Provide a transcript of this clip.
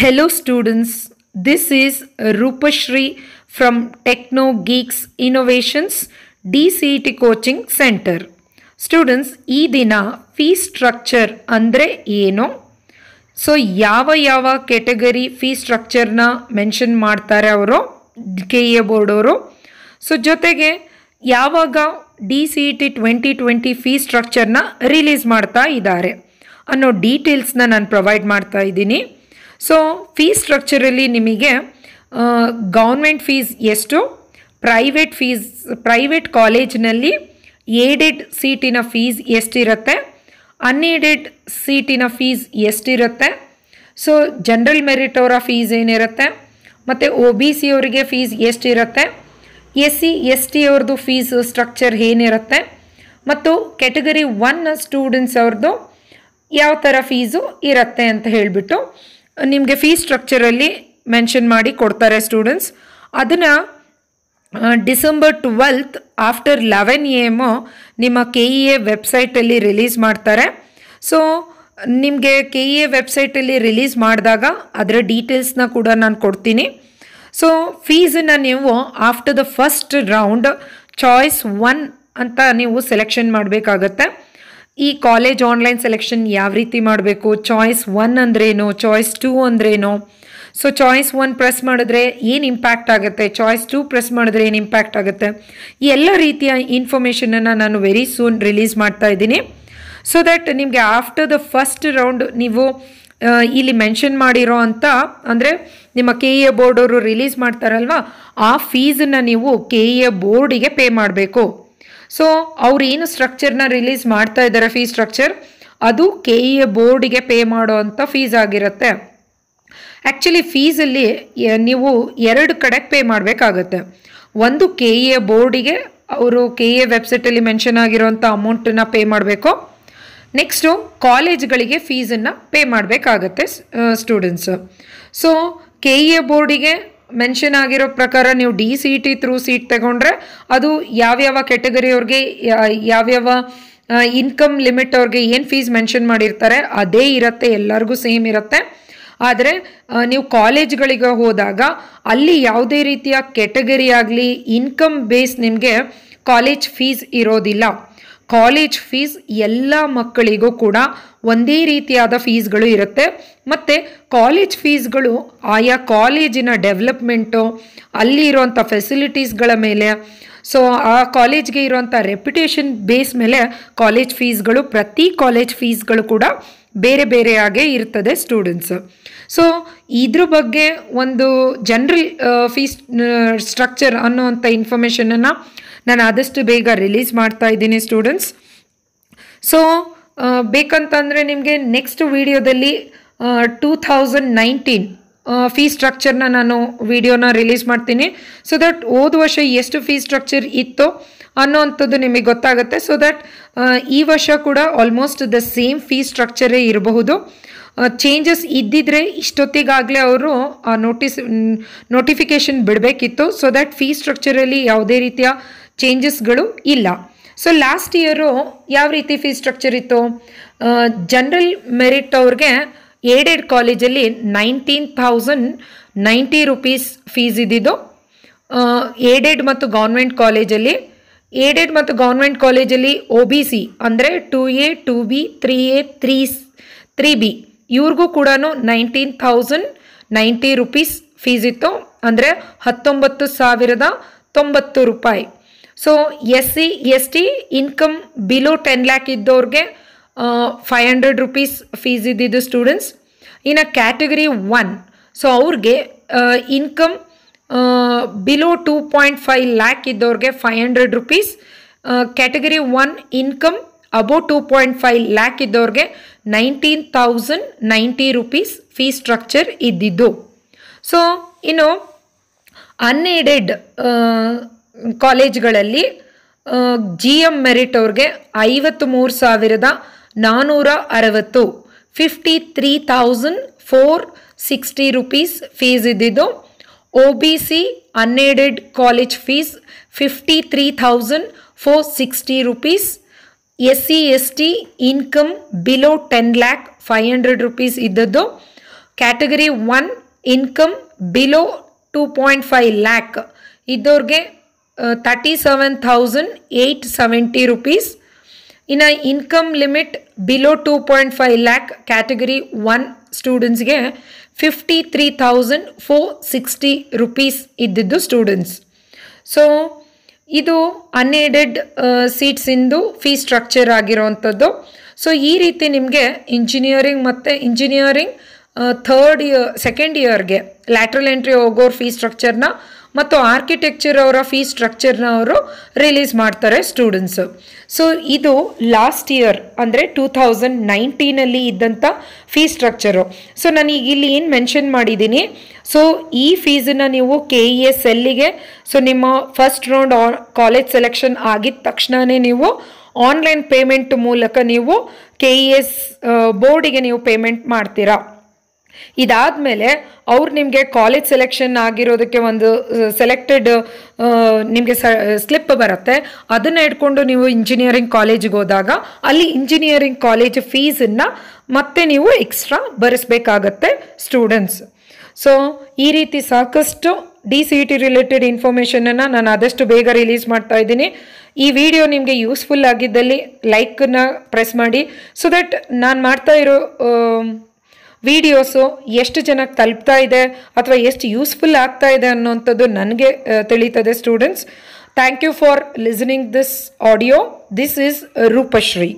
Hello students, this is Rupashri from D C Innovations DCT e Coaching Center. Students ಈ ದಿನ fee structure ಅಂದರೆ ಏನು so ಯಾವ ಯಾವ ಕೆಟಗರಿ ಫೀ ಸ್ಟ್ರಕ್ಚರ್ನ ಮೆನ್ಷನ್ ಮಾಡ್ತಾರೆ ಅವರು ಕೆ ಎ ಬೋರ್ಡ್ ಅವರು ಸೊ ಜೊತೆಗೆ ಯಾವಾಗ D C E T twenty twenty fee ಸ್ಟ್ರಕ್ಚರ್ನ ರಿಲೀಸ್ ಮಾಡ್ತಾ ಇದ್ದಾರೆ ಅನ್ನೋ ಡೀಟೇಲ್ಸ್ನ ನಾನು ಪ್ರೊವೈಡ್ ಮಾಡ್ತಾ ಇದ್ದೀನಿ ಸೊ ಫೀಸ್ ಸ್ಟ್ರಕ್ಚರಲ್ಲಿ ನಿಮಗೆ ಗೌರ್ಮೆಂಟ್ ಫೀಸ್ ಎಷ್ಟು ಪ್ರೈವೇಟ್ ಫೀಸ್ ಪ್ರೈವೇಟ್ ಕಾಲೇಜ್ನಲ್ಲಿ ಏಡೆಡ್ ಸೀಟಿನ ಫೀಸ್ ಎಷ್ಟಿರುತ್ತೆ ಅನ್ಏಡೆಡ್ ಸೀಟಿನ ಫೀಸ್ ಎಷ್ಟಿರುತ್ತೆ ಸೊ ಜನರಲ್ ಮೆರಿಟ್ ಅವರ ಫೀಸ್ ಏನಿರುತ್ತೆ ಮತ್ತು ಒ ಬಿ ಸಿ ಅವರಿಗೆ ಫೀಸ್ ಎಷ್ಟಿರುತ್ತೆ ಎಸ್ ಸಿ ಎಸ್ ಟಿ ಅವ್ರದ್ದು ಫೀಸ್ ಸ್ಟ್ರಕ್ಚರ್ ಏನಿರುತ್ತೆ ಮತ್ತು ಕ್ಯಾಟಗರಿ ಒನ್ ಸ್ಟೂಡೆಂಟ್ಸ್ ಅವ್ರದ್ದು ಯಾವ ಥರ ಫೀಸು ಇರುತ್ತೆ ಅಂತ ಹೇಳಿಬಿಟ್ಟು ನಿಮಗೆ ಫೀಸ್ ಸ್ಟ್ರಕ್ಚರಲ್ಲಿ ಮೆನ್ಷನ್ ಮಾಡಿ ಕೊಡ್ತಾರೆ ಸ್ಟೂಡೆಂಟ್ಸ್ ಅದನ್ನು December twelfth after eleven A M ನಿಮ್ಮ ಕೆ ಇ ಎ ವೆಬ್ಸೈಟಲ್ಲಿ ರಿಲೀಸ್ ಮಾಡ್ತಾರೆ ಸೊ ನಿಮಗೆ ಕೆ ಇ ಎ ವೆಬ್ಸೈಟಲ್ಲಿ ರಿಲೀಸ್ ಮಾಡಿದಾಗ ಅದರ ಡೀಟೇಲ್ಸ್ನ ಕೂಡ ನಾನು ಕೊಡ್ತೀನಿ ಸೊ ಫೀಸನ್ನು ನೀವು after the first round choice one ಅಂತ ನೀವು ಸೆಲೆಕ್ಷನ್ ಮಾಡಬೇಕಾಗತ್ತೆ ಈ ಕಾಲೇಜ್ ಆನ್ಲೈನ್ ಸೆಲೆಕ್ಷನ್ ಯಾವ ರೀತಿ ಮಾಡಬೇಕು ಚಾಯ್ಸ್ ಒನ್ ಅಂದ್ರೇನು ಚಾಯ್ಸ್ ಟೂ ಅಂದ್ರೇನು ಸೊ ಚಾಯ್ಸ್ ಒನ್ ಪ್ರೆಸ್ ಮಾಡಿದ್ರೆ ಏನು ಇಂಪ್ಯಾಕ್ಟ್ ಆಗುತ್ತೆ ಚಾಯ್ಸ್ ಟೂ ಪ್ರೆಸ್ ಮಾಡಿದ್ರೆ ಏನು ಇಂಪ್ಯಾಕ್ಟ್ ಆಗುತ್ತೆ ಈ ಎಲ್ಲ ರೀತಿಯ ಇನ್ಫಾರ್ಮೇಷನನ್ನು ನಾನು ವೆರಿ ಸೂನ್ ರಿಲೀಸ್ ಮಾಡ್ತಾ ಇದ್ದೀನಿ ಸೊ ದಟ್ ನಿಮಗೆ ಆಫ್ಟರ್ ದ ಫಸ್ಟ್ ರೌಂಡ್ ನೀವು ಇಲ್ಲಿ ಮೆನ್ಷನ್ ಮಾಡಿರೋ ಅಂತ ಅಂದರೆ ನಿಮ್ಮ ಕೆ ಎ e ಬೋರ್ಡ್ ಅವರು ರಿಲೀಸ್ ಮಾಡ್ತಾರಲ್ವ ಆ ಫೀಸನ್ನು ನೀವು ಕೆ ಎ e ಬೋರ್ಡಿಗೆ ಪೇ ಮಾಡಬೇಕು ಸೊ ಅವ್ರು ಏನು ಸ್ಟ್ರಕ್ಚರ್ನ ರಿಲೀಸ್ ಮಾಡ್ತಾ ಇದ್ದಾರೆ ಫೀಸ್ ಸ್ಟ್ರಕ್ಚರ್ ಅದು ಕೆ e ಇ ಎ ಬೋರ್ಡಿಗೆ ಪೇ ಮಾಡೋ ಅಂಥ ಫೀಸ್ ಆಗಿರುತ್ತೆ ಆ್ಯಕ್ಚುಲಿ ಫೀಸಲ್ಲಿ ನೀವು ಎರಡು ಕಡೆ ಪೇ ಮಾಡಬೇಕಾಗತ್ತೆ ಒಂದು ಕೆ ಇ ಎ ಬೋರ್ಡಿಗೆ ಅವರು ಕೆ ಎ ವೆಬ್ಸೈಟಲ್ಲಿ ಮೆನ್ಷನ್ ಆಗಿರೋಂಥ ಅಮೌಂಟನ್ನು ಪೇ ಮಾಡಬೇಕು ನೆಕ್ಸ್ಟು ಕಾಲೇಜ್ಗಳಿಗೆ ಫೀಸನ್ನು ಪೇ ಮಾಡಬೇಕಾಗತ್ತೆ students so K E A ಬೋರ್ಡಿಗೆ ಮೆನ್ಷನ್ ಆಗಿರೋ ಪ್ರಕಾರ ನೀವು D C T through seat ತಗೊಂಡ್ರೆ ಅದು ಯಾವ್ಯಾವ ಅವ್ರಿಗೆ ಯಾವ್ಯಾವ ಇನ್ಕಮ್ ಲಿಮಿಟ್ ಅವ್ರಿಗೆ ಏನು ಫೀಸ್ ಮೆನ್ಷನ್ ಮಾಡಿರ್ತಾರೆ ಅದೇ ಇರುತ್ತೆ ಎಲ್ಲರಿಗೂ ಸೇಮ್ ಇರುತ್ತೆ ಆದರೆ ನೀವು ಕಾಲೇಜ್ಗಳಿಗೆ ಹೋದಾಗ ಅಲ್ಲಿ ಯಾವುದೇ ರೀತಿಯ ಕೆಟಗರಿ ಆಗಲಿ ಇನ್ಕಮ್ ಬೇಸ್ ನಿಮಗೆ ಕಾಲೇಜ್ ಫೀಸ್ ಇರೋದಿಲ್ಲ ಕಾಲೇಜ್ ಫೀಸ್ ಎಲ್ಲ ಮಕ್ಕಳಿಗೂ ಕೂಡ ಒಂದೇ ರೀತಿಯಾದ ಫೀಸ್ಗಳು ಇರುತ್ತೆ ಮತ್ತು ಕಾಲೇಜ್ ಫೀಸ್ಗಳು ಆಯಾ ಕಾಲೇಜಿನ ಡೆವಲಪ್ಮೆಂಟು ಅಲ್ಲಿ ಇರುವಂಥ ಫೆಸಿಲಿಟೀಸ್ಗಳ ಮೇಲೆ ಸೊ ಆ ಕಾಲೇಜ್ಗೆ ಇರುವಂಥ ರೆಪ್ಯುಟೇಷನ್ ಬೇಸ್ ಮೇಲೆ ಕಾಲೇಜ್ ಫೀಸ್ಗಳು ಪ್ರತಿ ಕಾಲೇಜ್ ಫೀಸ್ಗಳು ಕೂಡ ಬೇರೆ ಬೇರೆಯಾಗೇ ಇರ್ತದೆ ಸ್ಟೂಡೆಂಟ್ಸ್ ಸೊ ಇದ್ರ ಬಗ್ಗೆ ಒಂದು ಜನರಲ್ ಫೀಸ್ ಸ್ಟ್ರಕ್ಚರ್ ಅನ್ನುವಂಥ ಇನ್ಫಾರ್ಮೇಷನನ್ನು ನಾನು ಆದಷ್ಟು ಬೇಗ ರಿಲೀಸ್ ಮಾಡ್ತಾ ಇದ್ದೀನಿ ಸ್ಟೂಡೆಂಟ್ಸ್ ಸೊ ಬೇಕಂತಂದರೆ ನಿಮಗೆ ನೆಕ್ಸ್ಟ್ ವಿಡಿಯೋದಲ್ಲಿ ಟೂ ಥೌಸಂಡ್ ನೈನ್ಟೀನ್ ಫೀ ಸ್ಟ್ರಕ್ಚರ್ನ ನಾನು ವೀಡಿಯೋನ ರಿಲೀಸ್ ಮಾಡ್ತೀನಿ ಸೊ ದಟ್ ಹೋದ ವರ್ಷ ಎಷ್ಟು ಫೀ ಸ್ಟ್ರಕ್ಚರ್ ಇತ್ತು ಅನ್ನೋವಂಥದ್ದು ನಿಮಗೆ ಗೊತ್ತಾಗುತ್ತೆ ಸೊ ದಟ್ ಈ ವರ್ಷ ಕೂಡ ಆಲ್ಮೋಸ್ಟ್ ದ ಸೇಮ್ ಫೀ ಸ್ಟ್ರಕ್ಚರೇ ಇರಬಹುದು ಚೇಂಜಸ್ ಇದ್ದಿದ್ರೆ ಇಷ್ಟೊತ್ತಿಗಾಗಲೇ ಅವರು ಆ ನೋಟಿಸ್ ನೋಟಿಫಿಕೇಷನ್ ಬಿಡಬೇಕಿತ್ತು ಸೊ ದ್ಯಾಟ್ ಫೀ ಸ್ಟ್ರಕ್ಚರಲ್ಲಿ ಯಾವುದೇ ರೀತಿಯ ಚೇಂಜಸ್ಗಳು ಇಲ್ಲ ಸೊ ಲಾಸ್ಟ್ ಇಯರು ಯಾವ ರೀತಿ ಫೀಸ್ ಸ್ಟ್ರಕ್ಚರ್ ಇತ್ತು ಜನರಲ್ ಮೆರಿಟ್ ಅವ್ರಿಗೆ ಏಡೆಡ್ ಕಾಲೇಜಲ್ಲಿ nineteen thousand ninety rupees fees ಇದ್ದಿದ್ದು ಏಡೆಡ್ ಮತ್ತು ಗೌರ್ಮೆಂಟ್ ಕಾಲೇಜಲ್ಲಿ ಏಡೆಡ್ ಮತ್ತು ಗೌರ್ಮೆಂಟ್ ಕಾಲೇಜಲ್ಲಿ ಒ ಬಿ ಸಿ ಅಂದರೆ two A two B three A three three B ಇವ್ರಿಗೂ ಕೂಡ nineteen thousand ninety rupees fees ಇತ್ತು ಅಂದರೆ ಹತ್ತೊಂಬತ್ತು ಸಾವಿರದ ತೊಂಬತ್ತು ರೂಪಾಯಿ so S C S T income below ten lakh ಇದ್ದವ್ರಿಗೆ ಫೈವ್ ಹಂಡ್ರೆಡ್ ರುಪೀಸ್ ಫೀಸ್ ಇದ್ದಿದ್ದು ಸ್ಟೂಡೆಂಟ್ಸ್ ಇನ್ನು ಕ್ಯಾಟಗರಿ ಒನ್ ಸೊ ಅವ್ರಿಗೆ income below two point five lakh ಇದ್ದವ್ರಿಗೆ five hundred rupees category one income above two point five lakh ಇದ್ದವ್ರಿಗೆ nineteen thousand ninety rupees fee structure ಇದ್ದಿದ್ದು so ಇನ್ನು unaided ಕಾಲೇಜ್ಗಳಲ್ಲಿ G M merit ಅವ್ರಿಗೆ ಐವತ್ತು ಮೂರು ಸಾವಿರದ ನಾನ್ನೂರ ಅರವತ್ತು fifty three thousand four sixty rupees fees ಇದ್ದಿದ್ದು O B C unaided college fees fifty three thousand four sixty rupees S C S T income below ten lakh five hundred rupees ಇದ್ದದ್ದು category one income below two point five lakh ಇದ್ದವ್ರಿಗೆ thirty seven thousand eight seventy rupees ಇನ್ನು income limit below two point five lakh category one ಸ್ಟೂಡೆಂಟ್ಸ್ಗೆ fifty three thousand four sixty rupees ಇದ್ದಿದ್ದು students so ಇದು unaided ಸೀಟ್ಸಿಂದು fee structure ಆಗಿರೋವಂಥದ್ದು so ಈ ರೀತಿ ನಿಮಗೆ ಇಂಜಿನಿಯರಿಂಗ್ ಮತ್ತು ಇಂಜಿನಿಯರಿಂಗ್ ಥರ್ಡ್ ಇಯರ್ ಸೆಕೆಂಡ್ ಇಯರ್ಗೆ ಲ್ಯಾಟ್ರಲ್ ಎಂಟ್ರಿ ಹೋಗೋರ್ ಫೀ ಸ್ಟ್ರಕ್ಚರ್ನ ಮತ್ತು ಆರ್ಕಿಟೆಕ್ಚರ್ ಅವರ ಫೀ ಸ್ಟ್ರಕ್ಚರ್ನ ಅವರು ರಿಲೀಸ್ ಮಾಡ್ತಾರೆ ಸ್ಟೂಡೆಂಟ್ಸು ಸೊ ಇದು ಲಾಸ್ಟ್ ಇಯರ್ ಅಂದರೆ ಟೂ ಥೌಸಂಡ್ ನೈನ್ಟೀನಲ್ಲಿ ಇದ್ದಂಥ ಫೀ ಸ್ಟ್ರಕ್ಚರು ಸೊ ನಾನು ಈಗ ಇಲ್ಲಿ ಏನು ಮೆನ್ಷನ್ ಮಾಡಿದ್ದೀನಿ ಸೊ ಈ ಫೀಸನ್ನು ನೀವು ಕೆ ಇ ಎಸ್ ಎಲ್ಲಿಗೆ ಸೊ ನಿಮ್ಮ ಫಸ್ಟ್ ರೌಂಡ್ ಕಾಲೇಜ್ ಸೆಲೆಕ್ಷನ್ ಆಗಿದ ತಕ್ಷಣವೇ ನೀವು ಆನ್ಲೈನ್ ಪೇಮೆಂಟ್ ಮೂಲಕ ನೀವು ಕೆ ಇ ಎಸ್ ಬೋರ್ಡಿಗೆ ನೀವು ಪೇಮೆಂಟ್ ಮಾಡ್ತೀರಾ ಇದಾದ ಮೇಲೆ ಅವ್ರು ನಿಮಗೆ ಕಾಲೇಜ್ ಸೆಲೆಕ್ಷನ್ ಆಗಿರೋದಕ್ಕೆ ಒಂದು ಸೆಲೆಕ್ಟೆಡ್ ನಿಮಗೆ ಸ್ಲಿಪ್ ಬರುತ್ತೆ ಅದನ್ನು ಇಟ್ಕೊಂಡು ನೀವು ಇಂಜಿನಿಯರಿಂಗ್ ಕಾಲೇಜಿಗೆ ಹೋದಾಗ ಅಲ್ಲಿ ಇಂಜಿನಿಯರಿಂಗ್ ಕಾಲೇಜ್ ಫೀಸನ್ನು ಮತ್ತೆ ನೀವು ಎಕ್ಸ್ಟ್ರಾ ಭರಿಸ್ಬೇಕಾಗತ್ತೆ ಸ್ಟೂಡೆಂಟ್ಸ್ ಸೊ ಈ ರೀತಿ ಸಾಕಷ್ಟು ಡಿ ಸಿ ಟಿ ರಿಲೇಟೆಡ್ ಇನ್ಫಾರ್ಮೇಷನನ್ನು ನಾನು ಆದಷ್ಟು ಬೇಗ ರಿಲೀಸ್ ಮಾಡ್ತಾ ಇದ್ದೀನಿ ಈ ವಿಡಿಯೋ ನಿಮಗೆ ಯೂಸ್ಫುಲ್ ಆಗಿದ್ದಲ್ಲಿ ಲೈಕನ್ನು ಪ್ರೆಸ್ ಮಾಡಿ ಸೊ ದಟ್ ನಾನು ಮಾಡ್ತಾ ಇರೋ ವಿಡಿಯೋಸು ಎಷ್ಟು ಜನಕ್ಕೆ ತಲುಪ್ತಾ ಇದೆ ಅಥವಾ ಎಷ್ಟು ಯೂಸ್ಫುಲ್ ಆಗ್ತಾ ಇದೆ ಅನ್ನೋಂಥದ್ದು ನನಗೆ ತಿಳೀತದೆ students thank you for listening this audio this is Roopashree